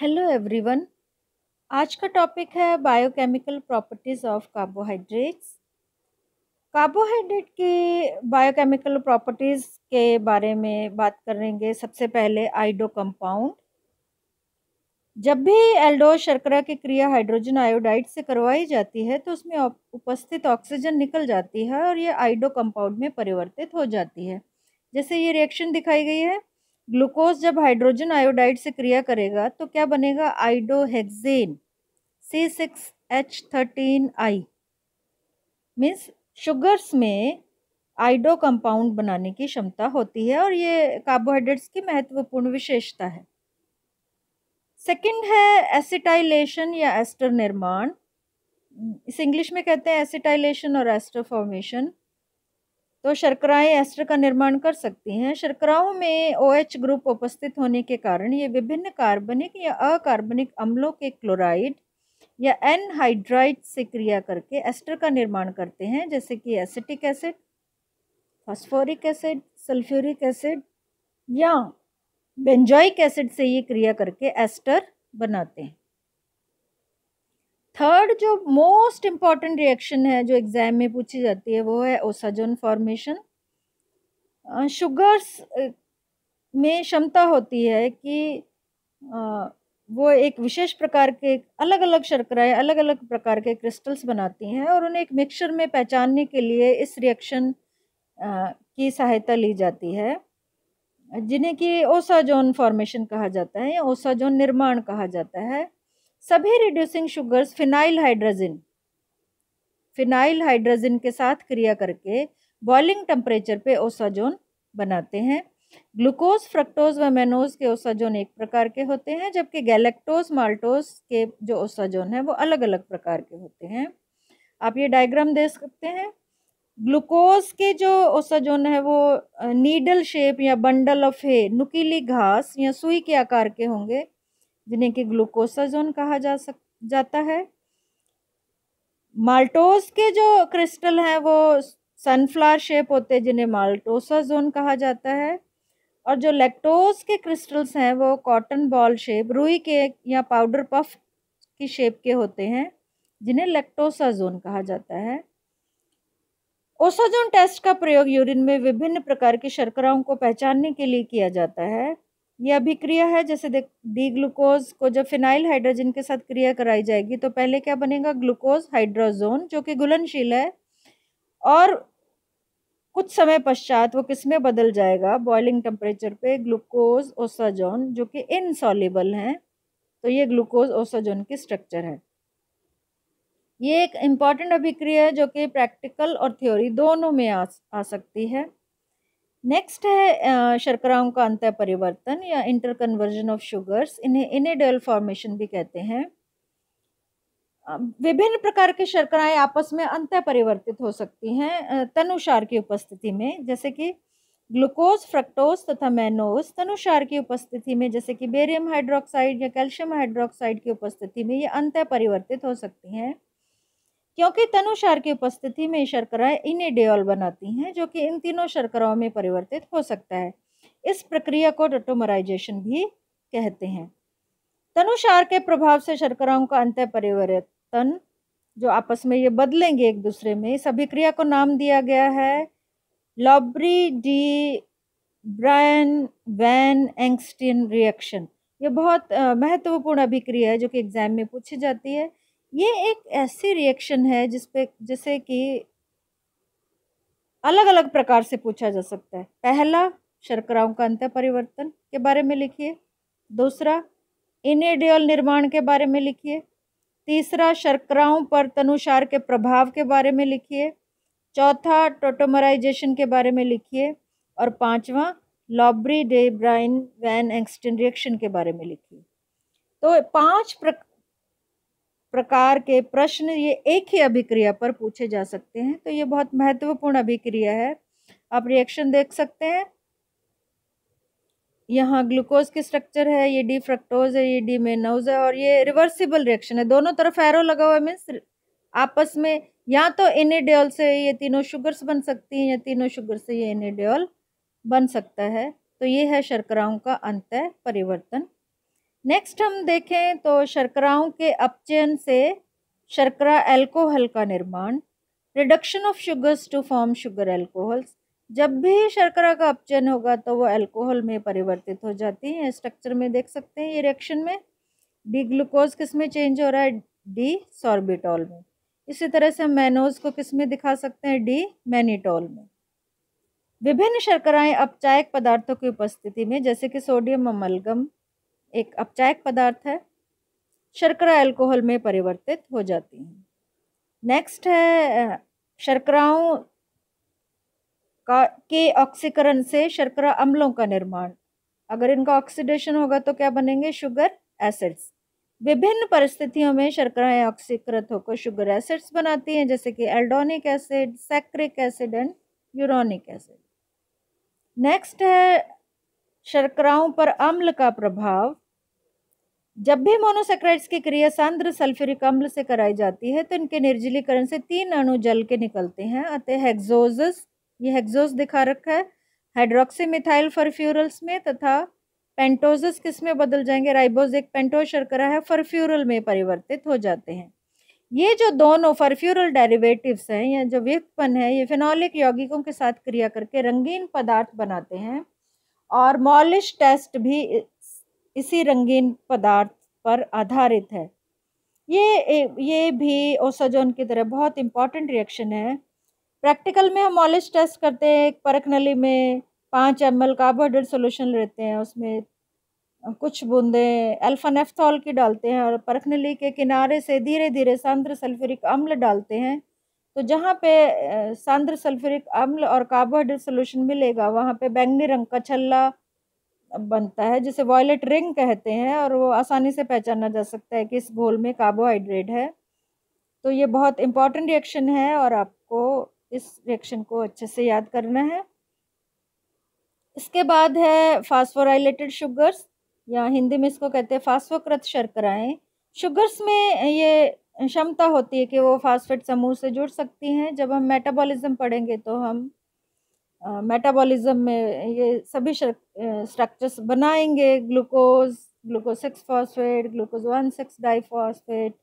hello everyone आज का topic है biochemical properties of carbohydrates carbohydrate की बायोकेमिकल प्रॉपर्टीज के बारे में बात करेंगे सबसे पहले आइडो कंपाउंड जब भी एल्डो शर्करा की क्रिया हाइड्रोजन आयोडाइड से करवाई जाती है तो उसमें उपस्थित ऑक्सीजन निकल जाती है और ये आइडो कंपाउंड में परिवर्तित हो जाती है जैसे ये रिएक्शन दिखाई गई है ग्लूकोज जब हाइड्रोजन आयोडाइड से क्रिया करेगा तो क्या बनेगा iodohexane C six H thirteen I means sugars में आइडो कंपाउंड बनाने की क्षमता होती है और ये कार्बोहाइड्रेट्स की महत्वपूर्ण विशेषता है सेकंड है एसिटाइलेशन या एस्टर निर्माण इस इंग्लिश में कहते हैं एसिटाइलेशन और एस्टर फॉर्मेशन तो शर्कराएं एस्टर का निर्माण कर सकती हैं शर्कराओं में ओ एच ग्रुप उपस्थित होने के कारण ये विभिन्न कार्बनिक या अकार्बनिक अम्लों के क्लोराइड या एनहाइड्राइड से क्रिया करके एस्टर का निर्माण करते हैं जैसे कि acetic acid phosphoric acid sulphuric acid या बेंजॉइक एसिड से ये क्रिया करके एस्टर बनाते हैं थर्ड जो मोस्ट इम्पॉर्टेंट रिएक्शन है जो एग्ज़ाम में पूछी जाती है वो है ओसाजोन फॉर्मेशन शुगर्स में क्षमता होती है कि वो एक विशेष प्रकार के अलग अलग शर्कराएं अलग अलग प्रकार के क्रिस्टल्स बनाती हैं और उन्हें एक मिक्सचर में पहचानने के लिए इस रिएक्शन की सहायता ली जाती है जिन्हें कि ओसाजोन फॉर्मेशन कहा जाता है या ओसाजोन निर्माण कहा जाता है सभी reducing sugars phenyl hydrogen phenyl hydrogen के साथ क्रिया करके बॉइलिंग टेम्परेचर पे ओसाजोन बनाते हैं ग्लूकोज फ्रक्टोज व मेनोज के ओसाजोन एक प्रकार के होते हैं जबकि गैलेक्टोज माल्टोज के जो ओसाजोन है वो अलग अलग प्रकार के होते हैं आप ये डायग्राम दे सकते हैं ग्लूकोज के जो ओसाजोन है वो नीडल शेप या बंडल ऑफ हे नुकीली घास या सुई के आकार के होंगे जिन्हें कि जोन कहा जा सक जाता है माल्टोस के जो क्रिस्टल हैं वो सनफ्लावर शेप होते हैं जिन्हें जोन कहा जाता है और जो लेक्टोस के क्रिस्टल्स हैं वो कॉटन बॉल शेप रुई के या पाउडर पफ की शेप के होते हैं जिन्हें जोन कहा जाता है ओसाजोन टेस्ट का प्रयोग यूरिन में विभिन्न प्रकार की शर्कराओं को पहचानने के लिए किया जाता है ये अभिक्रिया है जैसे देख डी ग्लूकोज को जब फिनाइल हाइड्रोजन के साथ क्रिया कराई जाएगी तो पहले क्या बनेगा ग्लूकोज हाइड्रोजोन जो कि घुलनशील है और कुछ समय पश्चात वो किस में बदल जाएगा बॉइलिंग टेम्परेचर पे ग्लूकोज ओसाजोन जो कि इनसॉलिबल हैं तो ये ग्लूकोज ओसाजोन की स्ट्रक्चर है ये एक इम्पॉर्टेंट अभिक्रिया है जो कि प्रैक्टिकल और थ्योरी दोनों में आ, आ सकती है नेक्स्ट है शर्कराओं का अंतर परिवर्तन या इंटर कन्वर्जन ऑफ शुगर्स इन्हें इनेडल फॉर्मेशन भी कहते हैं विभिन्न प्रकार के शर्कराएं आपस में अंत परिवर्तित हो सकती हैं तनुषार की उपस्थिति में जैसे कि ग्लूकोज फ्रक्टोज तथा मैनोज तनुषार की उपस्थिति में जैसे कि बेरियम हाइड्रोक्साइड या कैल्शियम हाइड्रोक्साइड की उपस्थिति में ये अंत परिवर्तित हो सकती हैं क्योंकि तनु की उपस्थिति में शर्कराएं डेओल बनाती हैं जो कि इन तीनों शर्कराओं में परिवर्तित हो सकता है इस प्रक्रिया को डोटोमराइजेशन भी कहते हैं तनुषार के प्रभाव से शर्कराओं का अंत परिवर्तन जो आपस में ये बदलेंगे एक दूसरे में इस अभिक्रिया को नाम दिया गया है Lobry de Bruyn van Ekenstein reaction ये बहुत महत्वपूर्ण अभिक्रिया है जो कि एग्जाम में पूछी जाती है ये एक ऐसी रिएक्शन है जिस पे जिसे कि अलग अलग प्रकार से पूछा जा सकता है पहला शर्कराओं का अंत परिवर्तन के बारे में लिखिए दूसरा इनेडियल निर्माण के बारे में लिखिए तीसरा शर्कराओं पर तनुषार के प्रभाव के बारे में लिखिए चौथा टोटोमराइजेशन के बारे में लिखिए और पांचवा Lobry de Bruyn van Ekenstein reaction के बारे में लिखिए तो पांच प्रक प्रकार के प्रश्न ये एक ही अभिक्रिया पर पूछे जा सकते हैं तो ये बहुत महत्वपूर्ण अभिक्रिया है आप रिएक्शन देख सकते हैं यहाँ ग्लूकोज की स्ट्रक्चर है ये डी फ्रक्टोज है ये डी मेनोज है और ये रिवर्सिबल रिएक्शन है दोनों तरफ एरो लगा हुआ है मीन्स आपस में या तो इनेडियल से ये तीनों शुगर्स बन सकती हैं या तीनों शुगर से ये इनेडियल बन सकता है तो ये है शर्कराओं का अंत परिवर्तन नेक्स्ट हम देखें तो शर्कराओं के अपचयन से शर्करा एल्कोहल का निर्माण reduction of sugars to form sugar alcohols जब भी शर्करा का अपचयन होगा तो वो एल्कोहल में परिवर्तित हो जाती हैं स्ट्रक्चर में देख सकते हैं ये रिएक्शन में डी ग्लूकोज किस में चेंज हो रहा है डी सॉर्बिटॉल में इसी तरह से हम मैनोज को किस में दिखा सकते हैं डी मैनीटॉल में विभिन्न शर्कराएं अपचायक पदार्थों की उपस्थिति में जैसे कि सोडियम अमलगम एक अपचायक पदार्थ है शर्करा अल्कोहल में परिवर्तित हो जाती हैं नेक्स्ट है शर्कराओं का के ऑक्सीकरण से शर्करा अम्लों का निर्माण अगर इनका ऑक्सीडेशन होगा तो क्या बनेंगे शुगर एसिड्स विभिन्न परिस्थितियों में शर्कराएं ऑक्सीकृत होकर शुगर एसिड्स बनाती हैं जैसे कि aldonic acid saccharic acid and uronic acid next है शर्कराओं पर अम्ल का प्रभाव जब भी मोनोसेक्राइड्स की क्रिया सांद्र सल्फ्यूरिक अम्ल से कराई जाती है तो इनके निर्जलीकरण से तीन अणु जल के निकलते हैं अतः हेक्सोजस ये हेक्सोज दिखा रखा है हाइड्रोक्सी मिथाइल फरफ्यूरल्स में तथा पेंटोजस किस में बदल जाएंगे राइबोज एक पेंटोज शर्करा है फरफ्यूरल में परिवर्तित हो जाते हैं ये जो दोनों फरफ्यूरल डेरिवेटिव्स हैं या जो व्युत्पन्न है ये फिनॉलिक यौगिकों के साथ क्रिया करके रंगीन पदार्थ बनाते हैं और मॉलिश टेस्ट भी इसी रंगीन पदार्थ पर आधारित है ये ये भी ओसाजोन की तरह बहुत इम्पॉर्टेंट रिएक्शन है प्रैक्टिकल में हम मॉलिश टेस्ट करते हैं एक परख नली में पाँच एम एल कार्बोहाइड्रेट सोल्यूशन लेते हैं उसमें कुछ बूंदें एल्फानेफ्थॉल की डालते हैं और परख नली के किनारे से धीरे धीरे सांद्र सल्फ्यूरिक अम्ल डालते हैं तो जहाँ पे सांद्र सल्फ्यूरिक अम्ल और कार्बोहाइड्रेट सोल्यूशन मिलेगा वहाँ पे बैंगनी रंग का छल्ला बनता है जिसे वॉयलेट रिंग कहते हैं और वो आसानी से पहचाना जा सकता है कि इस घोल में कार्बोहाइड्रेट है तो ये बहुत इम्पॉर्टेंट रिएक्शन है और आपको इस रिएक्शन को अच्छे से याद करना है इसके बाद है फास्फोराइलेटेड शुगर्स या हिंदी में इसको कहते हैं फास्फोकृत शर्कराएं शुगर्स में ये क्षमता होती है कि वो फास्फेट समूह से जुड़ सकती हैं जब हम मेटाबॉलिज्म पढ़ेंगे तो हम मेटाबॉलिज्म में ये सभी स्ट्रक्चर्स बनाएंगे glucose glucose six phosphate glucose one six diphosphate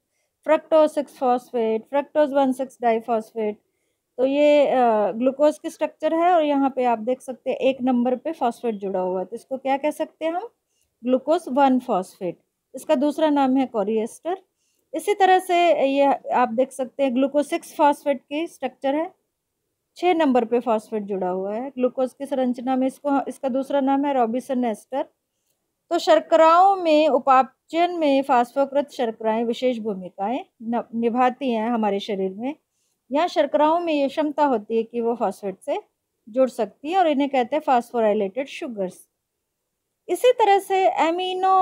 fructose six phosphate fructose one six diphosphate तो ये ग्लूकोज की स्ट्रक्चर है और यहाँ पे आप देख सकते हैं एक नंबर पे फॉस्फेट जुड़ा हुआ है तो इसको क्या कह सकते हैं हम ग्लूकोज वन फॉस्फेट इसका दूसरा नाम है कोरिएस्टर इसी तरह से ये आप देख सकते हैं ग्लूकोसिक्स फॉस्फेट की स्ट्रक्चर है छः नंबर पे फॉस्फेट जुड़ा हुआ है ग्लूकोज की संरचना में इसको इसका दूसरा नाम है रॉबिसन एस्टर तो शर्कराओं में उपापचन में फास्फोकृत शर्कराएं विशेष भूमिकाएं निभाती हैं हमारे शरीर में यहाँ शर्कराओं में ये क्षमता होती है कि वो फॉस्फेट से जुड़ सकती है और इन्हें कहते हैं फास्फोराइलेटेड शुगर्स इसी तरह से एमिनो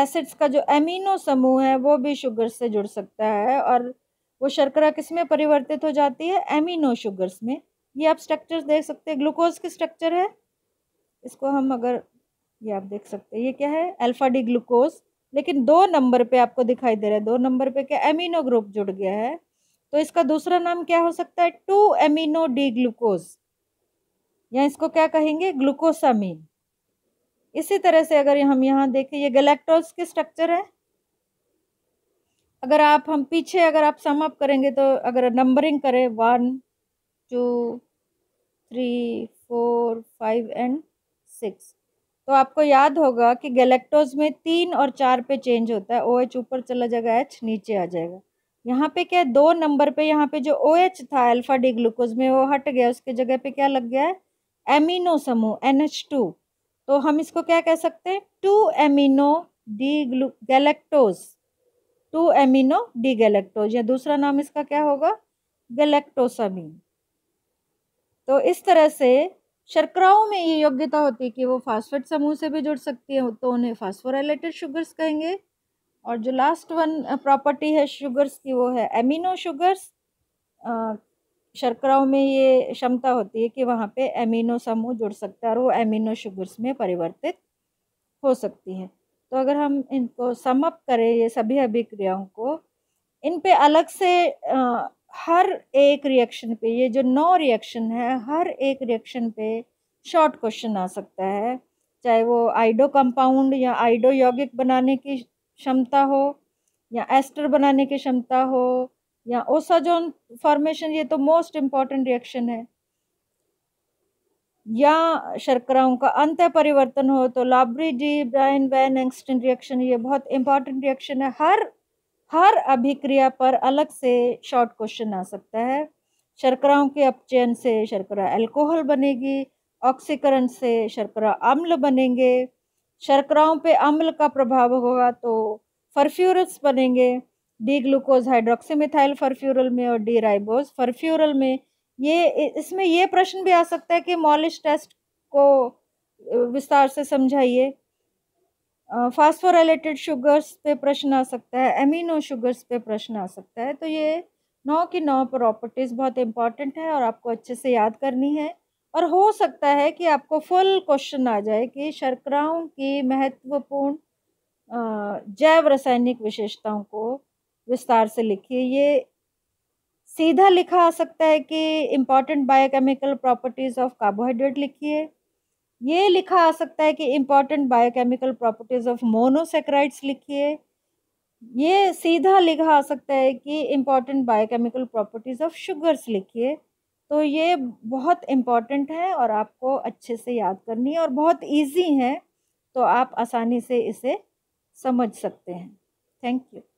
एसिड्स का जो एमिनो समूह है वो भी शुगर से जुड़ सकता है और वो शर्करा किस में परिवर्तित हो जाती है एमिनो शुगर्स में ये आप स्ट्रक्चर देख सकते हैं ग्लूकोज की स्ट्रक्चर है इसको हम अगर ये आप देख सकते हैं ये क्या है अल्फ़ा डी ग्लूकोज लेकिन दो नंबर पे आपको दिखाई दे रहा है दो नंबर पे क्या एमिनो ग्रुप जुड़ गया है तो इसका दूसरा नाम क्या हो सकता है टू एमिनो डी ग्लूकोज या इसको क्या कहेंगे ग्लूकोसामीन इसी तरह से अगर हम यहाँ देखें ये गलेक्ट्रोल्स के स्ट्रक्चर है अगर आप हम पीछे अगर आप सम अप करेंगे तो अगर नंबरिंग करें one two three four five and six तो आपको याद होगा कि गैलेक्टोज में तीन और चार पे चेंज होता है ओ OH एच ऊपर चला जाएगा एच नीचे आ जाएगा यहाँ पे क्या है दो नंबर पे यहाँ पे जो ओ OH एच था अल्फा डी ग्लूकोज में वो हट गया उसके जगह पे क्या लग गया है एमिनो समूह एन एच टू तो हम इसको क्या कह सकते हैं two amino D galactose two amino D galactose या दूसरा नाम इसका क्या होगा गैलेक्टोसामीन तो इस तरह से शर्कराओं में ये योग्यता होती है कि वो फास्फेट समूह से भी जुड़ सकती है तो उन्हें फास्फोराइलेटेड शुगर्स कहेंगे और जो लास्ट वन प्रॉपर्टी है शुगर्स की वो है एमिनो शुगर्स शर्कराओं में ये क्षमता होती है कि वहाँ पे एमिनो समूह जुड़ सकता है और वो एमिनो शुगर्स में परिवर्तित हो सकती है तो अगर हम इनको समअप करें ये सभी अभिक्रियाओं को इन पे अलग से आ, हर एक रिएक्शन पे ये जो नौ रिएक्शन है हर एक रिएक्शन पे शॉर्ट क्वेश्चन आ सकता है चाहे वो आइडो कंपाउंड या आइडो यौगिक बनाने की क्षमता हो या एस्टर बनाने की क्षमता हो या ओसाजोन फॉर्मेशन ये तो मोस्ट इम्पॉर्टेंट रिएक्शन है या शर्कराओं का अंत परिवर्तन हो तो Lobry de Bruyn van Ekenstein reaction ये बहुत इंपॉर्टेंट रिएक्शन है हर हर अभिक्रिया पर अलग से शॉर्ट क्वेश्चन आ सकता है शर्कराओं के अपचयन से शर्करा अल्कोहल बनेगी ऑक्सीकरण से शर्करा अम्ल बनेंगे शर्कराओं पे अम्ल का प्रभाव होगा तो फर्फ्यूरस बनेंगे डी ग्लूकोज हाइड्रोक्सीमिथाइल फरफ्यूरल में और डी राइबोज फरफ्यूरल में ये इसमें ये प्रश्न भी आ सकता है कि मॉलिश टेस्ट को विस्तार से समझाइए फास्फोरेलेटेड शुगर्स पे प्रश्न आ सकता है एमिनो शुगर्स पे प्रश्न आ सकता है तो ये नौ की नौ प्रॉपर्टीज़ बहुत इंपॉर्टेंट है और आपको अच्छे से याद करनी है और हो सकता है कि आपको फुल क्वेश्चन आ जाए कि शर्कराओं की महत्वपूर्ण जैव रासायनिक विशेषताओं को विस्तार से लिखिए ये सीधा लिखा आ सकता है कि important biochemical properties of carbohydrate लिखिए ये लिखा आ सकता है कि important biochemical properties of monosaccharides लिखिए ये सीधा लिखा आ सकता है कि important biochemical properties of sugars लिखिए तो ये बहुत इम्पॉर्टेंट है और आपको अच्छे से याद करनी है और बहुत ईजी है तो आप आसानी से इसे समझ सकते हैं थैंक यू